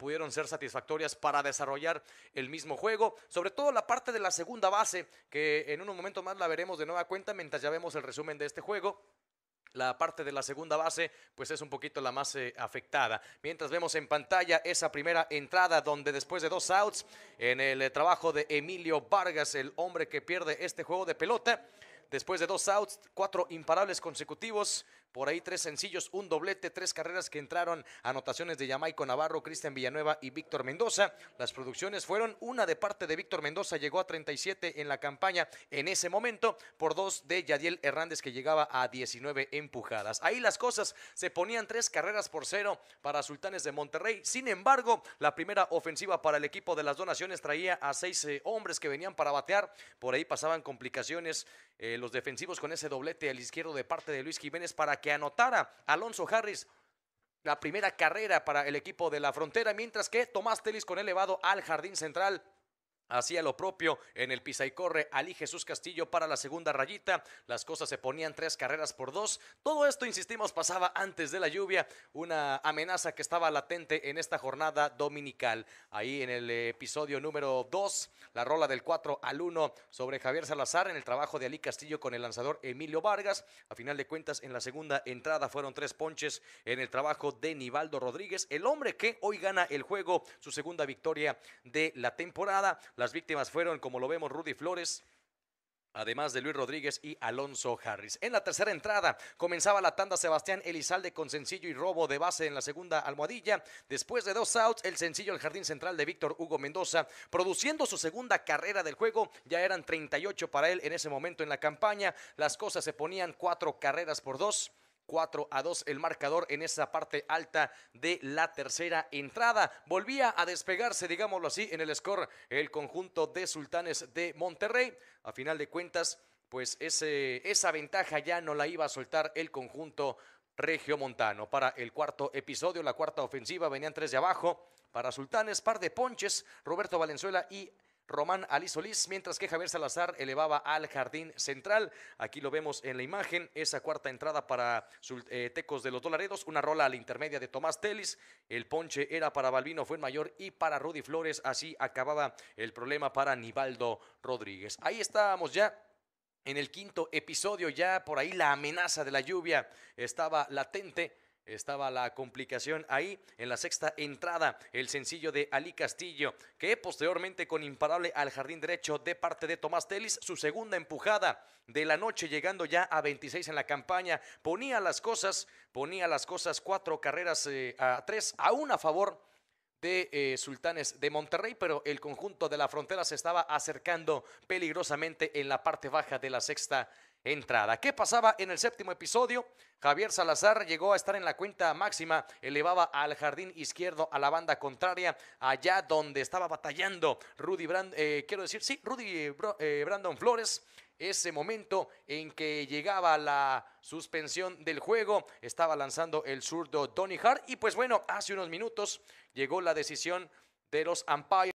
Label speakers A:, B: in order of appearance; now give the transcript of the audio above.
A: pudieron ser satisfactorias para desarrollar el mismo juego. Sobre todo la parte de la segunda base, que en un momento más la veremos de nueva cuenta mientras ya vemos el resumen de este juego. La parte de la segunda base, pues es un poquito la más eh, afectada. Mientras vemos en pantalla esa primera entrada, donde después de dos outs, en el eh, trabajo de Emilio Vargas, el hombre que pierde este juego de pelota, después de dos outs, cuatro imparables consecutivos, por ahí tres sencillos, un doblete, tres carreras que entraron, anotaciones de Yamaico Navarro, Cristian Villanueva y Víctor Mendoza. Las producciones fueron una de parte de Víctor Mendoza, llegó a 37 en la campaña en ese momento, por dos de Yadiel Hernández que llegaba a 19 empujadas. Ahí las cosas se ponían tres carreras por cero para Sultanes de Monterrey. Sin embargo, la primera ofensiva para el equipo de las donaciones traía a seis eh, hombres que venían para batear. Por ahí pasaban complicaciones eh, los defensivos con ese doblete al izquierdo de parte de Luis Jiménez para que anotara Alonso Harris la primera carrera para el equipo de la frontera, mientras que Tomás Telis con elevado al jardín central Hacía lo propio en el pisa y corre Ali Jesús Castillo para la segunda rayita. Las cosas se ponían tres carreras por dos. Todo esto, insistimos, pasaba antes de la lluvia. Una amenaza que estaba latente en esta jornada dominical. Ahí en el episodio número dos la rola del 4 al 1 sobre Javier Salazar en el trabajo de Ali Castillo con el lanzador Emilio Vargas. A final de cuentas, en la segunda entrada fueron tres ponches en el trabajo de Nivaldo Rodríguez, el hombre que hoy gana el juego, su segunda victoria de la temporada. Las víctimas fueron, como lo vemos, Rudy Flores, además de Luis Rodríguez y Alonso Harris. En la tercera entrada comenzaba la tanda Sebastián Elizalde con sencillo y robo de base en la segunda almohadilla. Después de dos outs, el sencillo el jardín central de Víctor Hugo Mendoza, produciendo su segunda carrera del juego. Ya eran 38 para él en ese momento en la campaña. Las cosas se ponían cuatro carreras por dos. 4 a 2 el marcador en esa parte alta de la tercera entrada. Volvía a despegarse, digámoslo así, en el score el conjunto de Sultanes de Monterrey. A final de cuentas, pues ese, esa ventaja ya no la iba a soltar el conjunto Regio Montano. Para el cuarto episodio, la cuarta ofensiva, venían tres de abajo. Para Sultanes, par de ponches, Roberto Valenzuela y Román Ali Solís, mientras que Javier Salazar elevaba al jardín central. Aquí lo vemos en la imagen, esa cuarta entrada para eh, Tecos de los Dolaredos, una rola a la intermedia de Tomás Telis, el ponche era para Balvino Fuenmayor y para Rudy Flores, así acababa el problema para Nivaldo Rodríguez. Ahí estábamos ya. En el quinto episodio ya por ahí la amenaza de la lluvia estaba latente estaba la complicación ahí en la sexta entrada, el sencillo de Ali Castillo, que posteriormente con imparable al jardín derecho de parte de Tomás Telis, su segunda empujada de la noche llegando ya a 26 en la campaña, ponía las cosas, ponía las cosas cuatro carreras eh, a tres, aún a favor de eh, Sultanes de Monterrey, pero el conjunto de la frontera se estaba acercando peligrosamente en la parte baja de la sexta entrada. ¿Qué pasaba en el séptimo episodio? Javier Salazar llegó a estar en la cuenta máxima, elevaba al jardín izquierdo a la banda contraria, allá donde estaba batallando Rudy Brand, eh, quiero decir, sí, Rudy eh, eh, Brandon Flores ese momento en que llegaba la suspensión del juego, estaba lanzando el zurdo Tony Hart y pues bueno, hace unos minutos llegó la decisión de los umpires.